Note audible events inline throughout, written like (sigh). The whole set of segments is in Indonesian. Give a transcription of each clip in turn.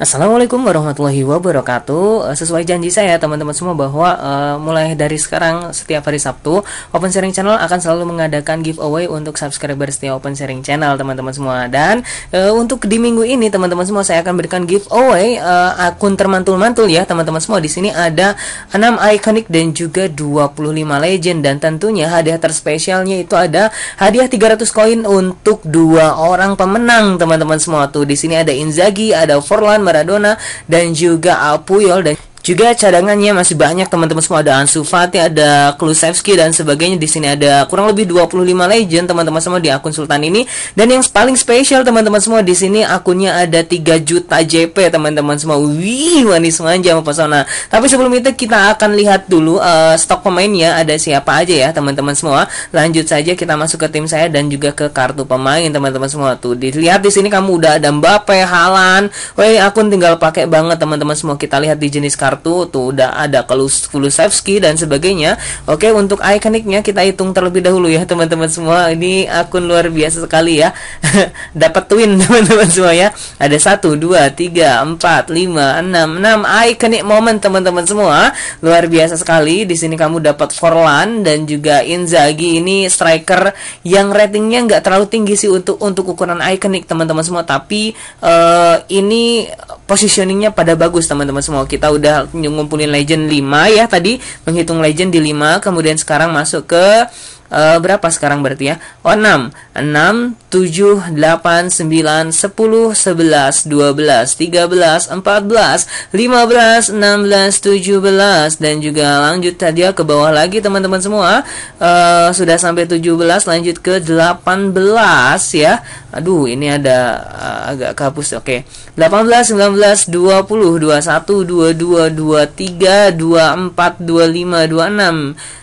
Assalamualaikum warahmatullahi wabarakatuh. Eh, sesuai janji saya teman-teman semua bahwa uh, mulai dari sekarang setiap hari Sabtu Open Sharing Channel akan selalu mengadakan giveaway untuk subscriber setiap Open Sharing Channel teman-teman semua dan uh, untuk di minggu ini teman-teman semua saya akan berikan giveaway uh, akun termantul-mantul ya teman-teman semua. Di sini ada 6 ikonik dan juga 25 legend dan tentunya hadiah terspesialnya itu ada hadiah 300 koin untuk dua orang pemenang teman-teman semua tuh. Di sini ada Inzaghi, ada Forlan Maradona dan juga Al Puyol dan juga cadangannya masih banyak teman-teman semua ada Ansu Fati, ada Klusevski dan sebagainya. Di sini ada kurang lebih 25 legend teman-teman semua di akun Sultan ini. Dan yang paling spesial teman-teman semua di sini akunnya ada 3 juta JP teman-teman semua. Wih, manis manja pesona Tapi sebelum itu kita akan lihat dulu uh, stok pemainnya ada siapa aja ya teman-teman semua. Lanjut saja kita masuk ke tim saya dan juga ke kartu pemain teman-teman semua. Tuh, dilihat di sini kamu udah ada Mbappe, Halan. wih akun tinggal pakai banget teman-teman semua. Kita lihat di jenis kartu kartu tuh udah ada Kulusevski dan sebagainya oke untuk ikoniknya kita hitung terlebih dahulu ya teman-teman semua ini akun luar biasa sekali ya (laughs) dapat twin (laughs) teman-teman semua ya ada 1 2 3 4 5 6 6 ikonik moment teman-teman semua luar biasa sekali di sini kamu dapat Forlan dan juga Inzaghi ini striker yang ratingnya nggak terlalu tinggi sih untuk untuk ukuran ikonik teman-teman semua tapi uh, ini positioningnya pada bagus teman-teman semua. Kita udah ngumpulin legend 5 ya tadi, menghitung legend di 5, kemudian sekarang masuk ke uh, berapa sekarang berarti ya? Oh, 6. 6, 7, 8, 9, 10, 11, 12, 13, 14, 15, 16, 17, dan juga lanjut tadi ya ke bawah lagi teman-teman semua. Uh, sudah sampai 17, lanjut ke 18 ya. Aduh, ini ada uh, agak kapus. Oke. Okay. 18, 19, 20, 21, 22, 23, 24, 25, 26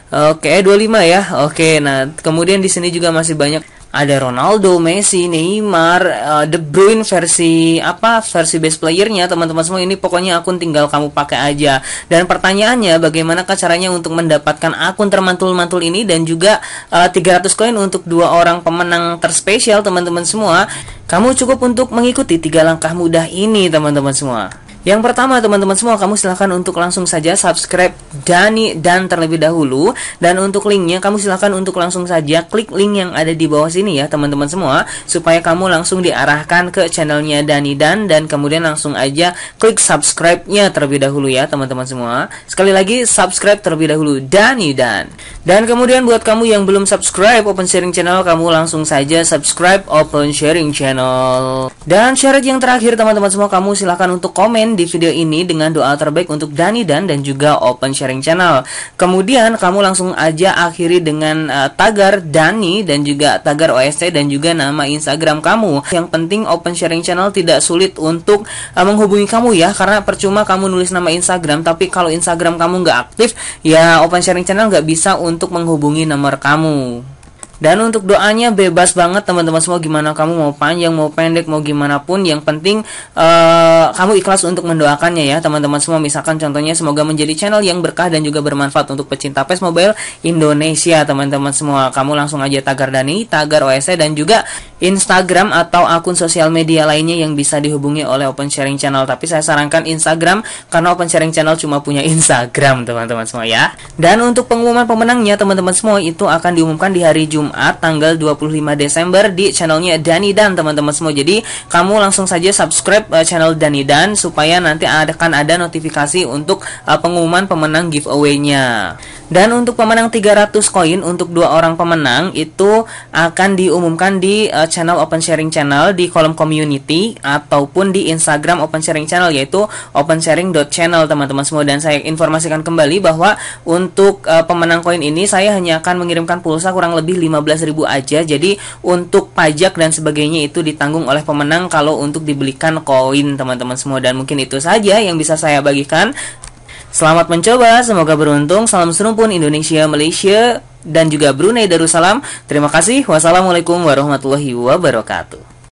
Oke, 25 ya. Oke, nah kemudian di sini juga masih banyak ada Ronaldo, Messi, Neymar, uh, De Bruyne versi apa versi base playernya teman-teman semua ini pokoknya akun tinggal kamu pakai aja dan pertanyaannya bagaimana caranya untuk mendapatkan akun termantul-mantul ini dan juga uh, eh, 300 koin untuk dua orang pemenang terspesial teman-teman semua kamu cukup untuk mengikuti tiga langkah mudah ini teman-teman semua yang pertama teman-teman semua kamu silahkan untuk langsung saja subscribe Dani dan terlebih dahulu Dan untuk linknya kamu silahkan untuk langsung saja klik link yang ada di bawah sini ya teman-teman semua Supaya kamu langsung diarahkan ke channelnya Dani dan Dan kemudian langsung aja klik subscribe-nya terlebih dahulu ya teman-teman semua Sekali lagi subscribe terlebih dahulu Dani dan Dan kemudian buat kamu yang belum subscribe Open Sharing Channel Kamu langsung saja subscribe Open Sharing Channel Dan syarat yang terakhir teman-teman semua kamu silahkan untuk komen di video ini dengan doa terbaik untuk Dani Dan dan juga Open Sharing Channel. Kemudian kamu langsung aja akhiri dengan uh, tagar Dani dan juga tagar OSC dan juga nama Instagram kamu. Yang penting Open Sharing Channel tidak sulit untuk uh, menghubungi kamu ya karena percuma kamu nulis nama Instagram tapi kalau Instagram kamu nggak aktif ya Open Sharing Channel nggak bisa untuk menghubungi nomor kamu. Dan untuk doanya bebas banget teman-teman semua gimana kamu mau panjang mau pendek mau gimana pun yang penting uh, kamu ikhlas untuk mendoakannya ya teman-teman semua misalkan contohnya semoga menjadi channel yang berkah dan juga bermanfaat untuk pecinta PES Mobile Indonesia teman-teman semua. Kamu langsung aja tagar Dani, tagar OSE dan juga Instagram atau akun sosial media lainnya yang bisa dihubungi oleh Open Sharing Channel. Tapi saya sarankan Instagram karena Open Sharing Channel cuma punya Instagram, teman-teman semua ya. Dan untuk pengumuman pemenangnya, teman-teman semua itu akan diumumkan di hari Jumat tanggal 25 Desember di channelnya Dani Dan, teman-teman semua. Jadi, kamu langsung saja subscribe eh, channel Dani Dan supaya nanti akan ada notifikasi untuk eh, pengumuman pemenang giveaway-nya. Dan untuk pemenang 300 koin untuk dua orang pemenang itu akan diumumkan di eh, channel Open Sharing Channel di kolom community ataupun di Instagram Open Sharing Channel yaitu open sharing channel teman-teman semua dan saya informasikan kembali bahwa untuk uh, pemenang koin ini saya hanya akan mengirimkan pulsa kurang lebih 15.000 aja. Jadi untuk pajak dan sebagainya itu ditanggung oleh pemenang kalau untuk dibelikan koin teman-teman semua dan mungkin itu saja yang bisa saya bagikan. Selamat mencoba, semoga beruntung. Salam serumpun Indonesia Malaysia dan juga Brunei Darussalam. Terima kasih. Wassalamualaikum warahmatullahi wabarakatuh.